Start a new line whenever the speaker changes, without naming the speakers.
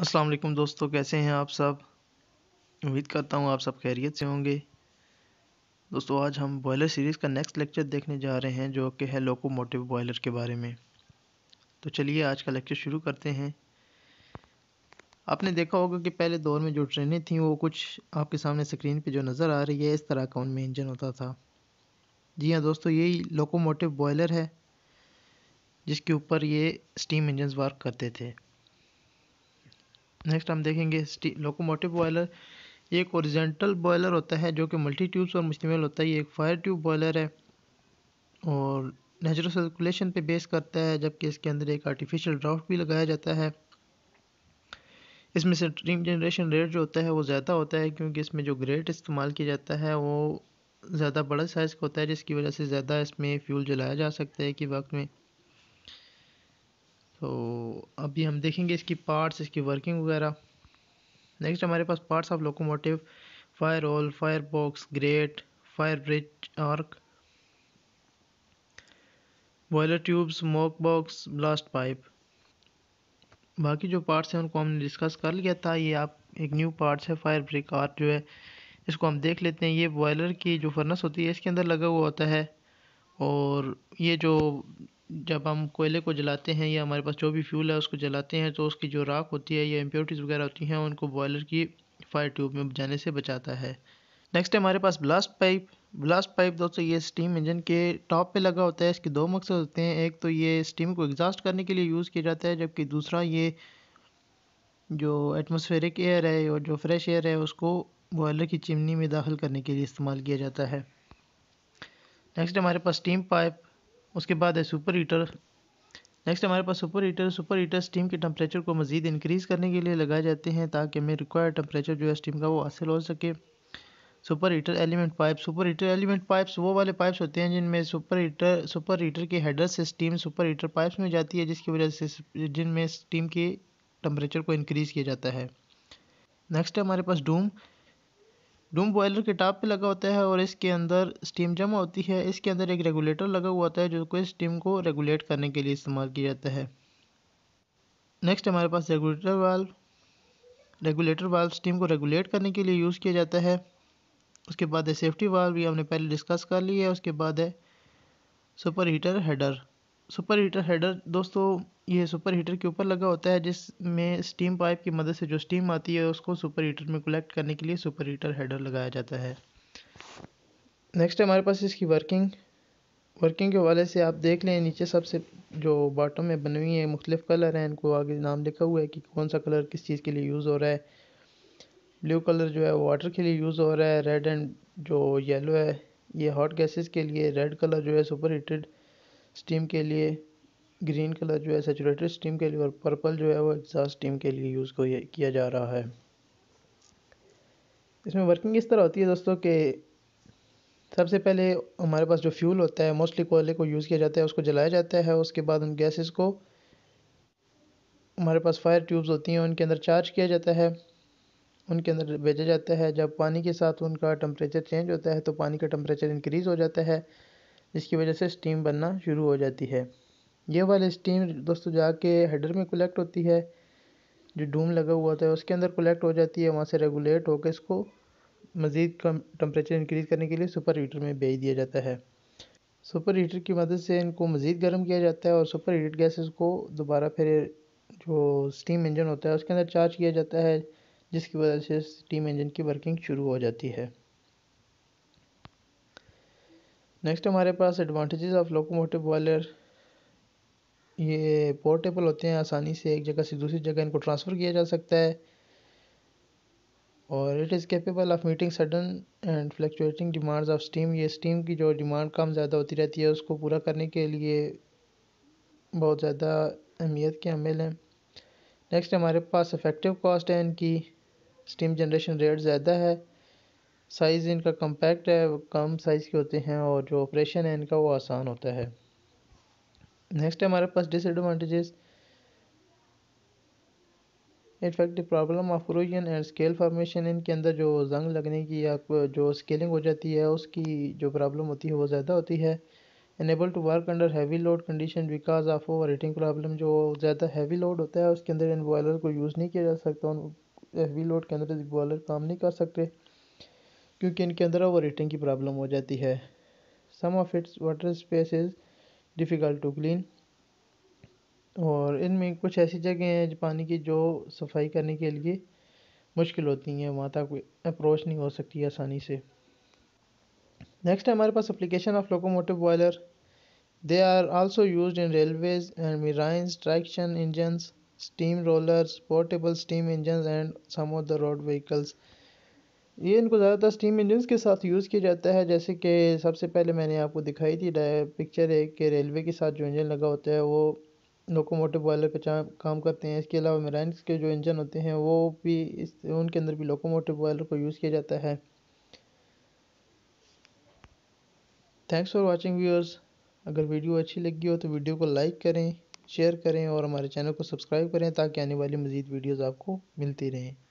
अस्सलाम वालेकुम दोस्तों कैसे हैं आप सब उम्मीद करता हूँ आप सब खैरियत से होंगे दोस्तों आज हम बॉयलर सीरीज़ का नेक्स्ट लेक्चर देखने जा रहे हैं जो कि है लोकोमोटिव बॉयलर के बारे में तो चलिए आज का लेक्चर शुरू करते हैं आपने देखा होगा कि पहले दौर में जो ट्रेनें थीं वो कुछ आपके सामने स्क्रीन पर जो नज़र आ रही है इस तरह का उनमें इंजन होता था जी हाँ दोस्तों यही लोकोमोटिव बॉयलर है जिसके ऊपर ये स्टीम इंजन वर्क करते थे नेक्स्ट हम देखेंगे लोकोमोटिव बॉयलर ये एक ओरिजेंटल बॉयलर होता है जो कि मल्टी ट्यूब्स और मुश्तम होता है ये एक फायर ट्यूब बॉयलर है और नेचुरल सर्कुलेशन पे बेस करता है जबकि इसके अंदर एक आर्टिफिशियल ड्राफ्ट भी लगाया जाता है इसमें से ट्रीम जनरेशन रेट जो होता है वो ज़्यादा होता है क्योंकि इसमें जो ग्रेट इस्तेमाल किया जाता है वो ज़्यादा बड़ा साइज़ का होता है जिसकी वजह से ज़्यादा इसमें फ्यूल जलाया जा सकता है कि वक्त में तो अभी हम देखेंगे इसकी पार्ट्स इसकी वर्किंग वगैरह नेक्स्ट हमारे पास parts of locomotive fire hole fire box great fire bridge arch boiler tube smoke box blast pipe बाकी जो पार्ट्स हैं उनको हमने डिस्कस कर लिया था ये आप एक न्यू पार्ट्स है फायर ब्रिक आर्क जो है इसको हम देख लेते हैं ये बॉयलर की जो फर्नस होती है इसके अंदर लगा हुआ होता है और ये जो जब हम कोयले को जलाते हैं या हमारे पास जो भी फ्यूल है उसको जलाते हैं तो उसकी जो राख होती है या इम्प्योरिटीज़ वगैरह होती हैं उनको बॉयलर की फायर ट्यूब में जाने से बचाता है नेक्स्ट है हमारे पास ब्लास्ट पाइप ब्लास्ट पाइप दोस्तों ये स्टीम इंजन के टॉप पे लगा होता है इसके दो मकसद होते हैं एक तो ये स्टीम को एग्जॉस्ट करने के लिए यूज़ किया जाता है जबकि दूसरा ये जो एटमॉस्फेरिक एयर है और जो फ्रेश एयर है उसको बॉयलर की चिमनी में दाखिल करने के लिए इस्तेमाल किया जाता है नेक्स्ट हमारे पास स्टीम पाइप उसके बाद है सुपर हीटर नेक्स्ट हमारे पास superheater superheater steam के टम्परेचर को मज़ीद इंक्रीज़ करने के लिए लगाए जाते हैं ताकि हमें रिक्वायर्ड टेम्परेचर जो है स्टीम का वो हासिल हो सके superheater element pipe superheater element pipes वो वाले पाइप्स होते हैं जिनमें सुपर हीटर सुपर हीटर के हेडर से स्टीम सुपर हीटर पाइप्स में जाती है जिसकी वजह से जिनमें स्टीम के टम्परेचर को इंक्रीज किया जाता है नेक्स्ट है हमारे पास डूम रूम बॉयलर के टॉप पे लगा होता है और इसके अंदर स्टीम जमा होती है इसके अंदर एक रेगुलेटर लगा हुआ होता है जो कि स्टीम को रेगुलेट करने के लिए इस्तेमाल किया जाता है नेक्स्ट हमारे पास regulator valve regulator valve steam को रेगुलेट करने के लिए यूज़ किया जाता है उसके बाद है सेफ्टी वाल्व भी हमने पहले डिस्कस कर ली है उसके बाद है superheater header superheater header दोस्तों ये सुपर हीटर के ऊपर लगा होता है जिसमें स्टीम पाइप की मदद से जो स्टीम आती है उसको सुपर हीटर में कलेक्ट करने के लिए सुपर हीटर हेडर लगाया जाता है नेक्स्ट हमारे पास इसकी वर्किंग वर्किंग के हवाले से आप देख लें नीचे सबसे जो बॉटम में बनी हुई है मुख्तलिफ कलर हैं इनको आगे नाम लिखा हुआ है कि कौन सा कलर किस चीज़ के लिए यूज़ हो रहा है ब्लू कलर जो है वो वाटर के लिए यूज़ हो रहा है रेड एंड जो येलो है ये हॉट गैसेस के लिए रेड कलर जो है सुपर हीटेड स्टीम के लिए ग्रीन कलर जो है सेचुरेटेड स्टीम के लिए और पर्पल जो है वो एग्जॉस्ट स्टीम के लिए यूज़ किया जा रहा है इसमें वर्किंग इस तरह होती है दोस्तों के सबसे पहले हमारे पास जो फ्यूल होता है मोस्टली कोयले को यूज़ किया जाता है उसको जलाया जाता है उसके बाद उन गैसेस को हमारे पास फायर ट्यूब्स होती हैं उनके अंदर चार्ज किया जाता है उनके अंदर भेजा जाता है जब पानी के साथ उनका टम्परेचर चेंज होता है तो पानी का टम्परेचर इंक्रीज़ हो जाता है जिसकी वजह से स्टीम बनना शुरू हो जाती है ये वाली स्टीम दोस्तों जाके हेडर में कलेक्ट होती है जो डूम लगा हुआ होता है उसके अंदर कलेक्ट हो जाती है वहाँ से रेगुलेट होकर इसको मज़ीद कम टम्परेचर इंक्रीज़ करने के लिए सुपर हीटर में भेज दिया जाता है सुपर हीटर की मदद से इनको मज़ीद गर्म किया जाता है और सुपर हीटर गैसेस को दोबारा फिर जो स्टीम इंजन होता है उसके अंदर चार्ज किया जाता है जिसकी वजह से स्टीम इंजन की वर्किंग शुरू हो जाती है नेक्स्ट हमारे पास एडवांटेजेस ऑफ लोकोमोटिव बॉयलर ये पोर्टेबल होते हैं आसानी से एक जगह से दूसरी जगह इनको ट्रांसफ़र किया जा सकता है और it is capable of meeting sudden and fluctuating demands of steam ये स्टीम की जो डिमांड कम ज़्यादा होती रहती है उसको पूरा करने के लिए बहुत ज़्यादा अहमियत के हमिल हैं नेक्स्ट हमारे पास इफेक्टिव कॉस्ट है इनकी स्टीम जनरेशन रेट ज़्यादा है साइज़ इनका कम्पैक्ट है कम साइज़ के होते हैं और जो ऑपरेशन है इनका वो आसान होता है नेक्स्ट हमारे पास disadvantages in fact problem of corrosion and scale formation इनके अंदर जो जंग लगने की या जो स्केलिंग हो जाती है उसकी जो प्रॉब्लम होती है वो ज़्यादा होती है unable to work under heavy load condition because of over heating problem जो ज़्यादा हैवी लोड होता है उसके अंदर इन बॉयलर को यूज़ नहीं किया जा सकता उन हैवी लोड के अंदर बॉयलर काम नहीं कर सकते क्योंकि इनके अंदर ओवर हीटिंग की प्रॉब्लम हो जाती है some of its water space is difficult to clean और इनमें कुछ ऐसी जगह हैं पानी की जो सफाई करने के लिए मुश्किल होती हैं वहाँ तक अप्रोच नहीं हो सकती आसानी से नेक्स्ट है हमारे पास application of locomotive boiler they are also use in railways and marines traction engines steam roller portable steam engine and some of the road vehicles ये इनको ज़्यादातर स्टीम इंजन के साथ यूज़ किया जाता है जैसे कि सबसे पहले मैंने आपको दिखाई थी पिक्चर एक कि रेलवे के साथ जो इंजन लगा होता है वो लोकोमोटिव बॉयलर पे काम करते हैं इसके अलावा मेरानस के जो इंजन होते हैं वो भी इस उनके अंदर भी लोकोमोटिव बॉयलर को यूज़ किया जाता है थैंक्स फॉर वॉचिंग व्यूअर्स अगर वीडियो अच्छी लगी हो तो वीडियो को लाइक करें शेयर करें और हमारे चैनल को सब्सक्राइब करें ताकि आने वाली मज़ीद वीडियोज़ आपको मिलती रहें